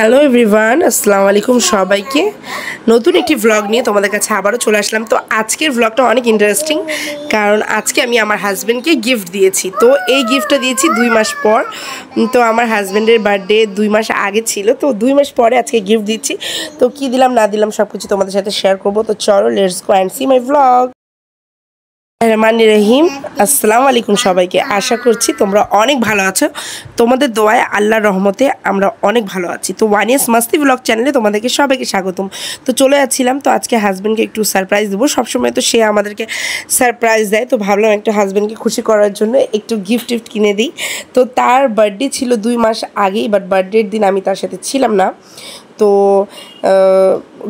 hello everyone আসসালামু আলাইকুম সবাইকে নতুন একটি ভ্লগ নিয়ে তোমাদের কাছে আবারও চলে আসলাম তো আজকের ভ্লগটা অনেক ইন্টারেস্টিং কারণ আজকে আমি আমার হাজব্যান্ডকে গিফট দিয়েছি তো এই গিফটটা দিয়েছি দুই মাস পর তো আমার হাজব্যান্ডের বার্থডে দুই মাস আগে ছিল তো দুই মাস পরে আজকে গিফট দিচ্ছি তো কি দিলাম না দিলাম সব কিছু তোমাদের সাথে শেয়ার করবো তো চলো let's go and see my vlog রহমান রহিম আসসালামু আলাইকুম সবাইকে আশা করছি তোমরা অনেক ভালো আছো তোমাদের দোয়ায় আল্লাহর রহমতে আমরা অনেক ভালো আছি তো ওয়ান ইয়ার্স মাস্তি ব্লগ চ্যানেলে তোমাদেরকে সবাইকে স্বাগতম তো চলে যাচ্ছিলাম তো আজকে হাজব্যান্ডকে একটু সারপ্রাইজ দেবো সবসময় তো সে আমাদেরকে সারপ্রাইজ দেয় তো ভাবলাম একটু হাজব্যান্ডকে খুশি করার জন্য একটু গিফট টিফট কিনে দিই তো তার বার্থডে ছিল দুই মাস আগেই বাট বার্থডের দিন আমি তার সাথে ছিলাম না তো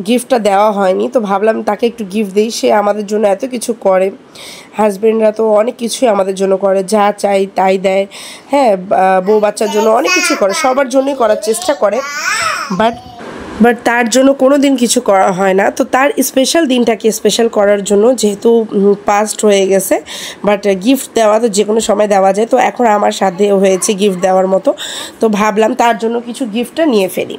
গিফটটা দেওয়া হয়নি তো ভাবলাম তাকে একটু গিফট দিই সে আমাদের জন্য এত কিছু করে হাজব্যান্ডরা তো অনেক কিছুই আমাদের জন্য করে যা চাই তাই দেয় হ্যাঁ বউ বাচ্চার জন্য অনেক কিছু করে সবার জন্যই করার চেষ্টা করে বাট বাট তার জন্য কোনো দিন কিছু করা হয় না তো তার স্পেশাল দিনটাকে স্পেশাল করার জন্য যেহেতু পাস্ট হয়ে গেছে বাট গিফট দেওয়া তো যে কোনো সময় দেওয়া যায় তো এখন আমার সাথে হয়েছে গিফট দেওয়ার মতো তো ভাবলাম তার জন্য কিছু গিফটটা নিয়ে ফেলি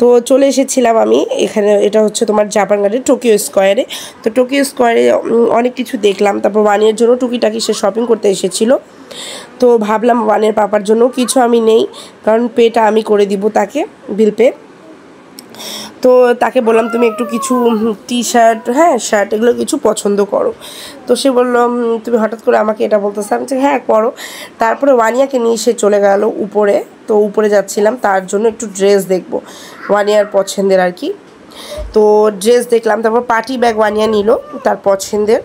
তো চলে এসেছিলাম আমি এখানে এটা হচ্ছে তোমার জাপান গার্ডের টোকিও স্কোয়ারে তো টোকিও স্কোয়ারে অনেক কিছু দেখলাম তারপর ওয়ানের জন্য টুকিটাকি সে শপিং করতে এসেছিলো তো ভাবলাম ওয়ানের পাপার জন্য কিছু আমি নেই কারণ পেটা আমি করে দিব তাকে বিল পে তো তাকে বললাম তুমি একটু কিছু টি শার্ট হ্যাঁ শার্ট এগুলো কিছু পছন্দ করো তো সে বলল তুমি হঠাৎ করে আমাকে এটা বলতেছে আমি হ্যাঁ করো তারপরে ওয়ানিয়াকে নিয়ে সে চলে গেল উপরে তো উপরে যাচ্ছিলাম তার জন্য একটু ড্রেস দেখবো ওয়ানিয়ার পছন্দের আর কি তো ড্রেস দেখলাম তারপর পার্টি ব্যাগ ওয়ানিয়া নিল তার পছন্দের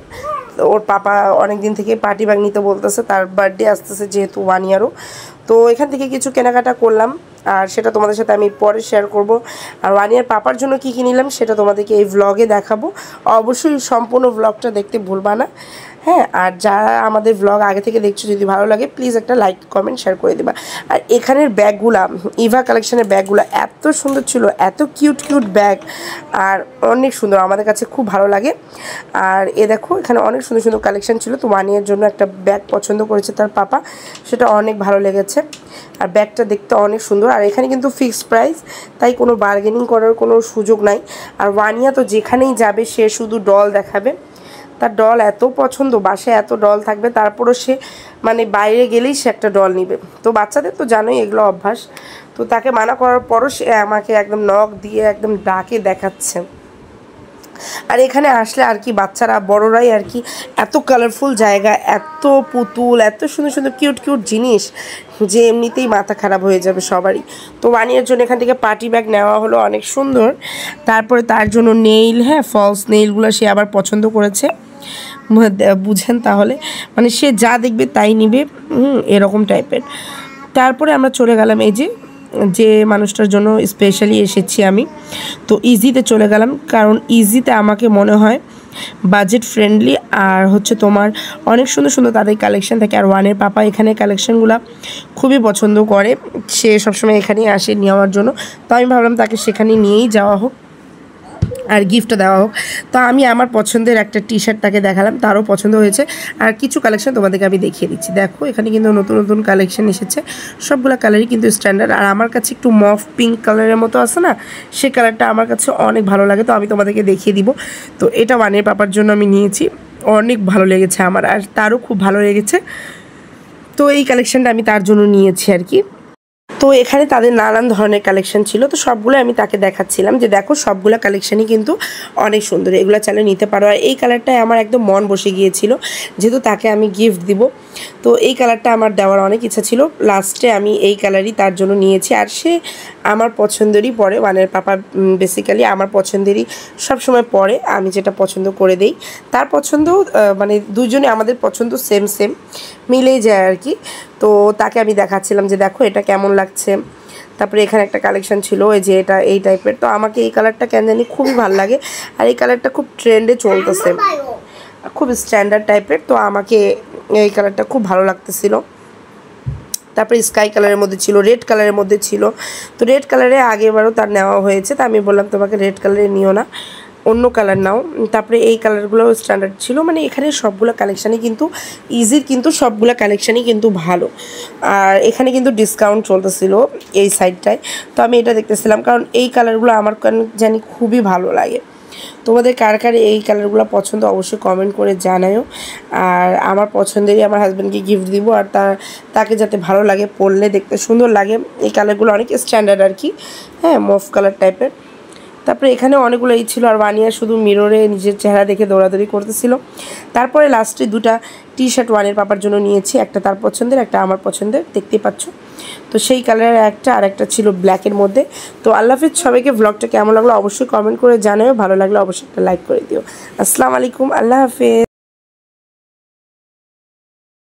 ওর পাপা অনেক দিন থেকে পার্টি ব্যাগ নিতে বলতেছে তার বার্থডে আসতেছে যেহেতু ওয়ান ইয়ারও তো এখান থেকে কিছু কেনাকাটা করলাম আর সেটা তোমাদের সাথে আমি পরে শেয়ার করব আর ওয়ানিয়ার পাপার জন্য কি কিনিলাম সেটা তোমাদেরকে এই ভ্লগে দেখাবো অবশ্যই সম্পূর্ণ ভ্লগটা দেখতে ভুলবা না হ্যাঁ আর যারা আমাদের ব্লগ আগে থেকে দেখছো যদি ভালো লাগে প্লিজ একটা লাইক কমেন্ট শেয়ার করে দেবা আর এখানের ব্যাগগুলা ইভা কালেকশানের ব্যাগগুলো এত সুন্দর ছিল এত কিউট কিউট ব্যাগ আর অনেক সুন্দর আমাদের কাছে খুব ভালো লাগে আর এ দেখো এখানে অনেক সুন্দর সুন্দর কালেকশান ছিল তো ওয়ান ইয়ের জন্য একটা ব্যাগ পছন্দ করেছে তার পাপা সেটা অনেক ভালো লেগেছে আর ব্যাগটা দেখতে অনেক সুন্দর আর এখানে কিন্তু ফিক্সড প্রাইস তাই কোনো বার্গেনিং করার কোনো সুযোগ নাই আর ওয়ানিয়া তো যেখানেই যাবে সে শুধু ডল দেখাবে তার ডল এত পছন্দ বাসায় এত ডল থাকবে তারপরও সে মানে বাইরে গেলেই সে একটা ডল নিবে তো বাচ্চাদের তো জানোই এগুলো অভ্যাস তো তাকে মানা করার পরও সে আমাকে একদম নখ দিয়ে একদম ডাকে দেখাচ্ছে আর এখানে আসলে আর কি বাচ্চারা বড়রাই আর কি এত কালারফুল জায়গা এত পুতুল এত সুন্দর সুন্দর কিউট কিউট জিনিস যে এমনিতেই মাথা খারাপ হয়ে যাবে সবারই তো বানিয়ার জন্য এখান থেকে পার্টি ব্যাগ নেওয়া হলো অনেক সুন্দর তারপরে তার জন্য নেইল হ্যাঁ ফলস নেইলগুলো সে আবার পছন্দ করেছে বুঝেন তাহলে মানে সে যা দেখবে তাই নিবে এরকম টাইপের তারপরে আমরা চলে গেলাম এই যে যে মানুষটার জন্য স্পেশালি এসেছি আমি তো ইজিতে চলে গেলাম কারণ ইজিতে আমাকে মনে হয় বাজেট ফ্রেন্ডলি আর হচ্ছে তোমার অনেক সুন্দর সুন্দর তাদের কালেকশন থাকে আর ওয়ানের পাপা এখানে কালেকশানগুলো খুবই পছন্দ করে সে সবসময় এখানেই আসে নেওয়ার জন্য তো আমি ভাবলাম তাকে সেখানে নিয়েই যাওয়া হোক আর গিফটটা দেওয়া হোক তো আমি আমার পছন্দের একটা টি শার্টটাকে তাকে দেখালাম তারও পছন্দ হয়েছে আর কিছু কালেকশন তোমাদেরকে আমি দেখিয়ে দিচ্ছি দেখো এখানে কিন্তু নতুন নতুন কালেকশন এসেছে সবগুলো কালারই কিন্তু স্ট্যান্ডার্ড আর আমার কাছে একটু মফ পিঙ্ক কালারের মতো আছে না সে কালারটা আমার কাছে অনেক ভালো লাগে তো আমি তোমাদেরকে দেখিয়ে দিব তো এটা ওয়ানের পাপার জন্য আমি নিয়েছি অনেক ভালো লেগেছে আমার আর তারও খুব ভালো লেগেছে তো এই কালেকশানটা আমি তার জন্য নিয়েছি আর কি তো এখানে তাদের নানান ধরনের কালেকশন ছিল তো সবগুলো আমি তাকে দেখাচ্ছিলাম যে দেখো সবগুলো কালেকশানই কিন্তু অনেক সুন্দর এগুলো চাইলে নিতে পারো আর এই কালারটায় আমার একদম মন বসে গিয়েছিল যেহেতু তাকে আমি গিফট দিব তো এই কালারটা আমার দেওয়ার অনেক ইচ্ছা ছিল লাস্টে আমি এই কালারই তার জন্য নিয়েছি আর সে আমার পছন্দেরই পরে ওয়ানের পাপা বেসিক্যালি আমার পছন্দেরই সবসময় পরে আমি যেটা পছন্দ করে দেই তার পছন্দ মানে দুজনে আমাদের পছন্দ সেম সেম মিলেই যায় আর কি তো তাকে আমি দেখাচ্ছিলাম যে দেখো এটা কেমন লাগছে তারপরে এখানে একটা কালেকশন ছিল ওই যে এটা এই টাইপের তো আমাকে এই কালারটা কেন জানি খুবই ভালো লাগে আর এই কালারটা খুব ট্রেন্ডে চলতেছে খুব স্ট্যান্ডার্ড টাইপের তো আমাকে এই কালারটা খুব ভালো লাগতেছিল তারপরে স্কাই কালারের মধ্যে ছিল রেড কালারের মধ্যে ছিল তো রেড কালারে আগেরবারও তার নেওয়া হয়েছে তা আমি বললাম তোমাকে রেড কালারে নিও না অন্য কালার নাও তারপরে এই কালারগুলোও স্ট্যান্ডার্ড ছিল মানে এখানে সবগুলো কালেকশানই কিন্তু ইজির কিন্তু সবগুলো কালেকশানই কিন্তু ভালো আর এখানে কিন্তু ডিসকাউন্ট চলতেছিল এই সাইডটায় তো আমি এটা দেখতেছিলাম কারণ এই কালারগুলো আমার জানি খুবই ভালো লাগে তোমাদের কার কার এই কালারগুলো পছন্দ অবশ্যই কমেন্ট করে জানায়ও আর আমার পছন্দেরই আমার হাজব্যান্ডকে গিফট দিব আর তার তাকে যাতে ভালো লাগে পরলে দেখতে সুন্দর লাগে এই কালারগুলো অনেক স্ট্যান্ডার্ড আর কি হ্যাঁ মফ কালার টাইপের তারপরে এখানে অনেকগুলো এই ছিল আর ওয়ানিয়া শুধু মিররে নিজের চেহারা দেখে দৌড়াদৌড়ি করতেছিল তারপরে লাস্টে দুটা টি শার্ট ওয়ানের পাপার জন্য নিয়েছি একটা তার পছন্দের একটা আমার পছন্দের দেখতে পাচ্ছ তো সেই কালারের একটা আর একটা ছিল ব্ল্যাকের মধ্যে তো হাফিজ সবাইকে ব্লগটা কেমন লাগলো অবশ্যই কমেন্ট করে জানাও ভালো লাগলে অবশ্যই একটা লাইক করে দিও আসসালামু আলাইকুম আল্লাহ হাফিজ